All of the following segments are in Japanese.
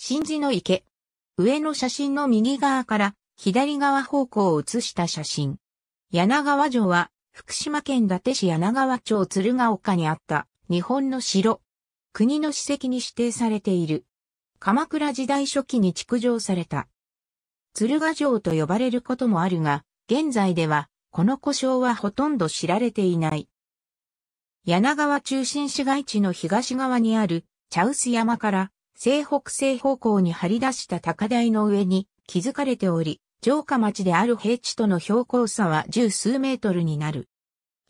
真珠の池。上の写真の右側から左側方向を写した写真。柳川城は福島県伊達市柳川町鶴ヶ丘にあった日本の城。国の史跡に指定されている。鎌倉時代初期に築城された。鶴ヶ城と呼ばれることもあるが、現在ではこの故障はほとんど知られていない。柳川中心市街地の東側にある茶臼山から西北西方向に張り出した高台の上に築かれており、城下町である平地との標高差は十数メートルになる。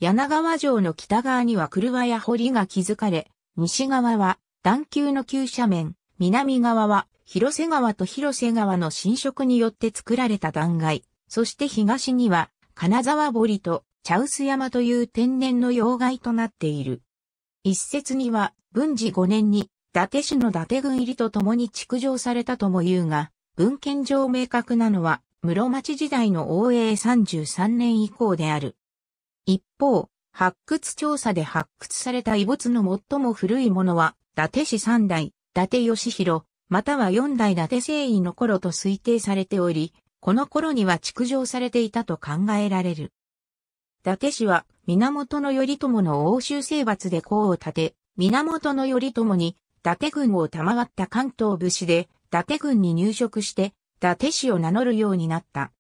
柳川城の北側には車や堀が築かれ、西側は段丘の急斜面、南側は広瀬川と広瀬川の浸食によって作られた断崖、そして東には金沢堀と茶臼山という天然の要害となっている。一説には文治5年に伊達市の伊達郡入りと共に築城されたとも言うが、文献上明確なのは、室町時代の応永33年以降である。一方、発掘調査で発掘された遺物の最も古いものは、伊達市三代、伊達義弘、または四代伊達征夷の頃と推定されており、この頃には築城されていたと考えられる。伊達氏は源頼朝の欧州征伐で功を立て、源頼朝に伊達軍を賜った関東武士で、伊達軍に入植して、伊達氏を名乗るようになった。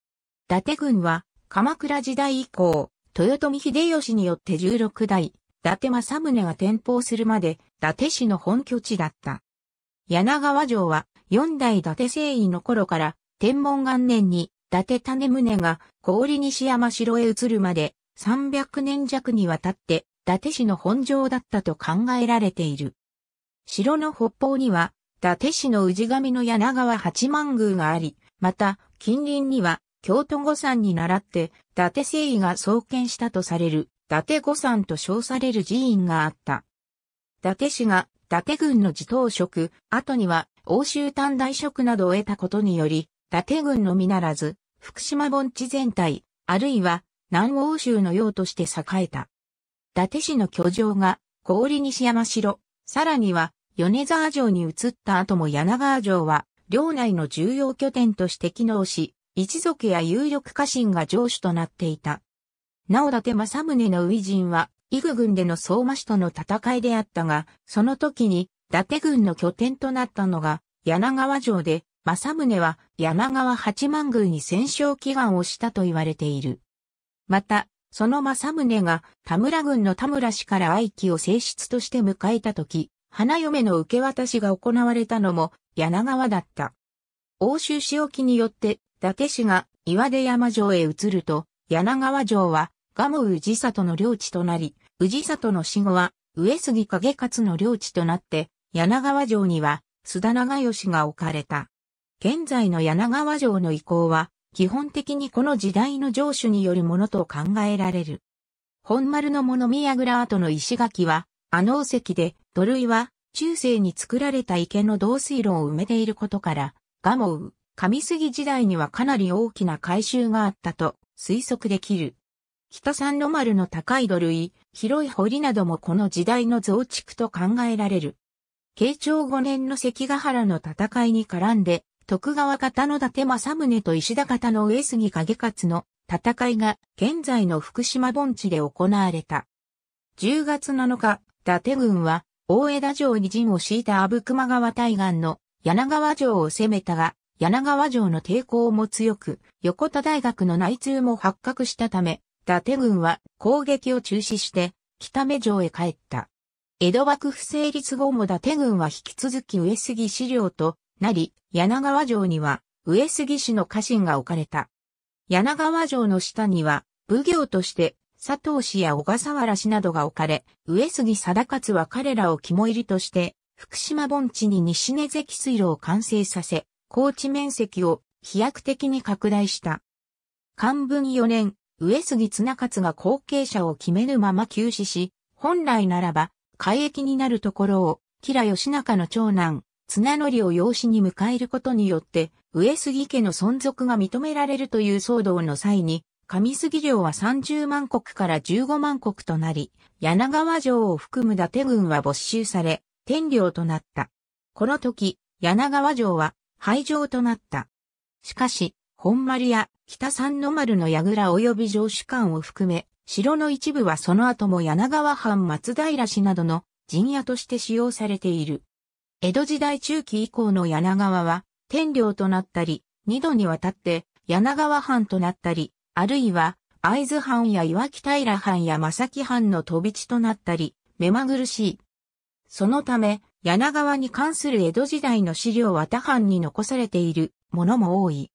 伊達軍は、鎌倉時代以降、豊臣秀吉によって16代、伊達政宗が転封するまで、伊達氏の本拠地だった。柳川城は、4代伊達征夷の頃から、天文元年に、伊達種宗が氷西山城へ移るまで、300年弱にわたって、伊達氏の本城だったと考えられている。城の北方には、伊達市の氏神の柳川八幡宮があり、また、近隣には、京都御山に倣って、伊達聖医が創建したとされる、伊達御山と称される寺院があった。伊達氏が、伊達軍の自頭職、後には、欧州短大職などを得たことにより、伊達軍のみならず、福島盆地全体、あるいは、南欧州の用として栄えた。伊達市の居城が、氷西山城、さらには、米沢城に移った後も柳川城は、領内の重要拠点として機能し、一族や有力家臣が城主となっていた。なお伊達政宗の初陣は、伊具軍での相馬氏との戦いであったが、その時に、伊達軍の拠点となったのが、柳川城で、政宗は柳川八幡宮に戦勝祈願をしたと言われている。また、その政宗が田村軍の田村氏から愛機を正室として迎えた時、花嫁の受け渡しが行われたのも柳川だった。欧州市沖によって伊達市が岩出山城へ移ると、柳川城は蒲生氏里の領地となり、氏里の死後は上杉景勝の領地となって、柳川城には須田長吉が置かれた。現在の柳川城の移行は、基本的にこの時代の城主によるものと考えられる。本丸の物宮蔵跡の石垣は、の能石で土塁は中世に作られた池の導水路を埋めていることから、ガモウ、上杉時代にはかなり大きな改修があったと推測できる。北三の丸の高い土塁、広い堀などもこの時代の増築と考えられる。慶長5年の関ヶ原の戦いに絡んで、徳川方の伊達政宗と石田方の上杉景勝の戦いが現在の福島盆地で行われた。10月7日、達軍は、大江田城に陣を敷いた阿武隈川対岸の柳川城を攻めたが、柳川城の抵抗も強く、横田大学の内通も発覚したため、伊達軍は攻撃を中止して、北目城へ帰った。江戸幕府成立後も伊達軍は引き続き上杉資料となり、柳川城には上杉氏の家臣が置かれた。柳川城の下には、奉行として佐藤氏や小笠原氏などが置かれ、上杉貞勝は彼らを肝入りとして、福島盆地に西根関水路を完成させ、高地面積を飛躍的に拡大した。漢文4年、上杉綱勝が後継者を決めぬまま休止し、本来ならば、海域になるところを、吉良義仲の長男、綱則を養子に迎えることによって、上杉家の存続が認められるという騒動の際に、上杉領は30万国から15万国となり、柳川城を含む伊達軍は没収され、天領となった。この時、柳川城は廃城となった。しかし、本丸や北三の丸の櫓及び城主館を含め、城の一部はその後も柳川藩松平市などの陣屋として使用されている。江戸時代中期以降の柳川は天領となったり、二度にわたって柳川藩となったり、あるいは会津藩や岩木平藩や正木藩の飛び地となったり、目まぐるしい。そのため、柳川に関する江戸時代の資料は他藩に残されているものも多い。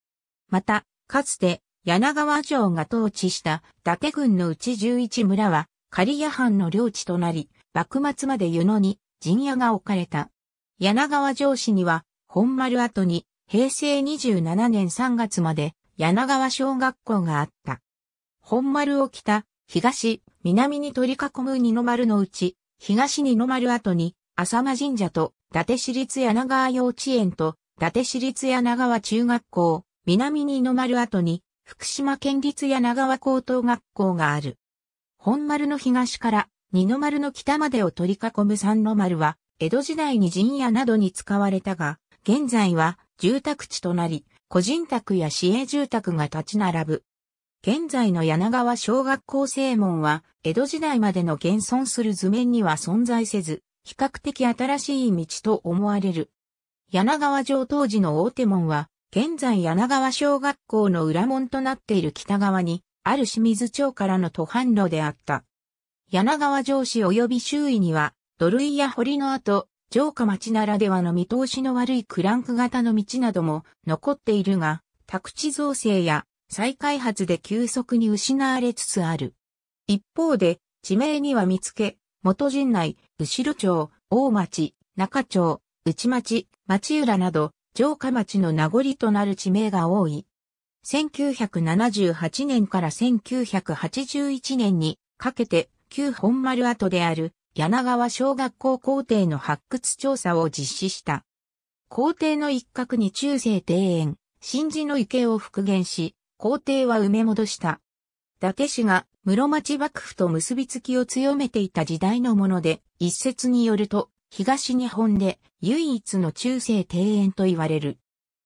また、かつて、柳川城が統治した伊達郡のうち11村は、刈谷藩の領地となり、幕末まで湯野に陣屋が置かれた。柳川城市には、本丸跡に、平成27年3月まで、柳川小学校があった。本丸を北、東、南に取り囲む二の丸のうち、東二の丸後に、浅間神社と、伊達市立柳川幼稚園と、伊達市立柳川中学校、南に二の丸後に、福島県立柳川高等学校がある。本丸の東から、二の丸の北までを取り囲む三の丸は、江戸時代に陣屋などに使われたが、現在は住宅地となり、個人宅や市営住宅が立ち並ぶ。現在の柳川小学校正門は、江戸時代までの現存する図面には存在せず、比較的新しい道と思われる。柳川城当時の大手門は、現在柳川小学校の裏門となっている北側に、ある清水町からの途半路であった。柳川城市及び周囲には、土塁や堀の跡、城下町ならではの見通しの悪いクランク型の道なども残っているが、宅地造成や再開発で急速に失われつつある。一方で、地名には見つけ、元陣内、後町、大町、中町、内町、町浦など、城下町の名残となる地名が多い。1978年から1981年にかけて旧本丸跡である柳川小学校校庭の発掘調査を実施した。校庭の一角に中世庭園、新寺の池を復元し、校庭は埋め戻した。伊達市が室町幕府と結びつきを強めていた時代のもので、一説によると、東日本で唯一の中世庭園と言われる。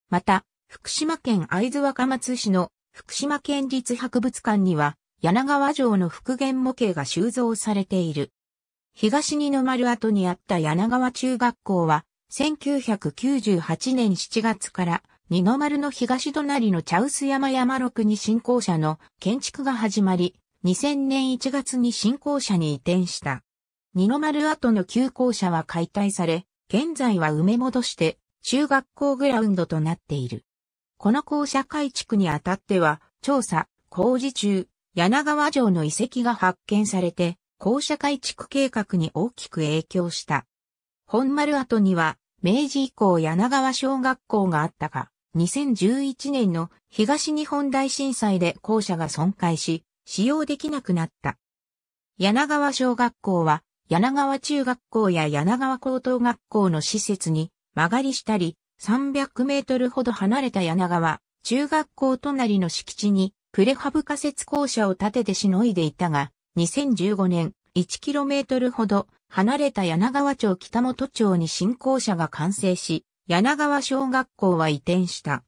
また、福島県会津若松市の福島県立博物館には、柳川城の復元模型が収蔵されている。東二の丸跡にあった柳川中学校は、1998年7月から二の丸の東隣の茶臼山山六に新校舎の建築が始まり、2000年1月に新校舎に移転した。二の丸跡の旧校舎は解体され、現在は埋め戻して中学校グラウンドとなっている。この校舎改築にあたっては、調査、工事中、柳川城の遺跡が発見されて、校舎改築計画に大きく影響した。本丸跡には、明治以降柳川小学校があったが、2011年の東日本大震災で校舎が損壊し、使用できなくなった。柳川小学校は、柳川中学校や柳川高等学校の施設に曲がりしたり、300メートルほど離れた柳川中学校隣の敷地にプレハブ仮設校舎を建ててしのいでいたが、2015年、1km ほど離れた柳川町北本町に新校舎が完成し、柳川小学校は移転した。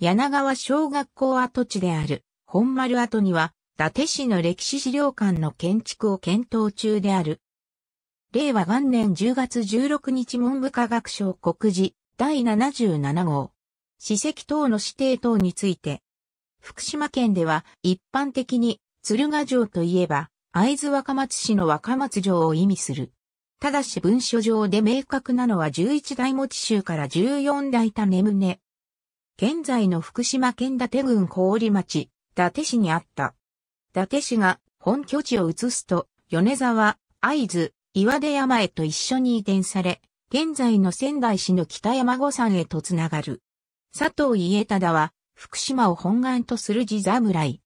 柳川小学校跡地である本丸跡には、伊達市の歴史資料館の建築を検討中である。令和元年10月16日文部科学省告示第77号。史跡等の指定等について。福島県では一般的に鶴ヶ城といえば会津若松市の若松城を意味する。ただし文書上で明確なのは11代持州から14代眠宗。現在の福島県伊達郡郡町、伊達市にあった。伊達市が本拠地を移すと、米沢、会津、岩出山へと一緒に移転され、現在の仙台市の北山御山へとつながる。佐藤家忠は、福島を本願とする地侍。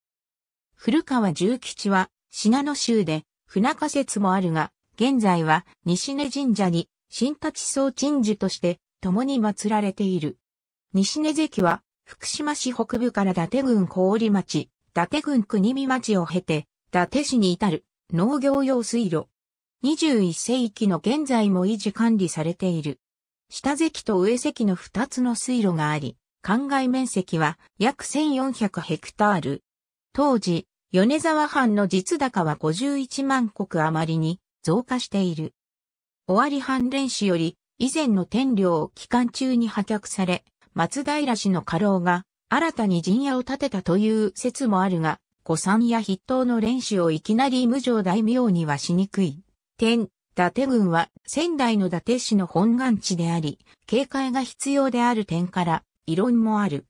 古川重吉は、信濃州で船仮説もあるが、現在は西根神社に新立総鎮守として共に祀られている。西根関は福島市北部から伊達郡郡町、伊達郡国見町を経て、伊達市に至る農業用水路。21世紀の現在も維持管理されている。下関と上関の2つの水路があり、灌漑面積は約1400ヘクタール。当時、米沢藩の実高は51万石余りに増加している。尾張藩連氏より以前の天領を期間中に破却され、松平氏の家老が新たに陣屋を建てたという説もあるが、古参や筆頭の連氏をいきなり無常大名にはしにくい。天、伊達軍は仙台の伊達市の本願地であり、警戒が必要である点から、異論もある。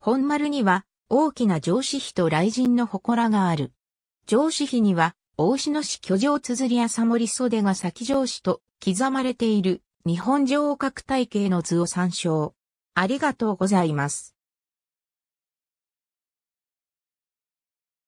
本丸には大きな上司碑と雷神の祠がある。上司碑には、大篠市居城綴り朝森袖が先上司と刻まれている日本城く体系の図を参照。ありがとうございます。